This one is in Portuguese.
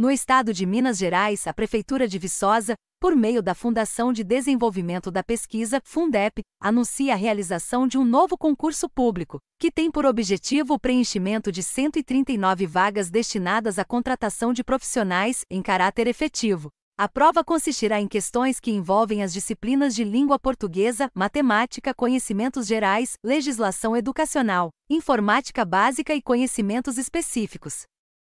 No estado de Minas Gerais, a Prefeitura de Viçosa, por meio da Fundação de Desenvolvimento da Pesquisa, Fundep, anuncia a realização de um novo concurso público, que tem por objetivo o preenchimento de 139 vagas destinadas à contratação de profissionais em caráter efetivo. A prova consistirá em questões que envolvem as disciplinas de língua portuguesa, matemática, conhecimentos gerais, legislação educacional, informática básica e conhecimentos específicos.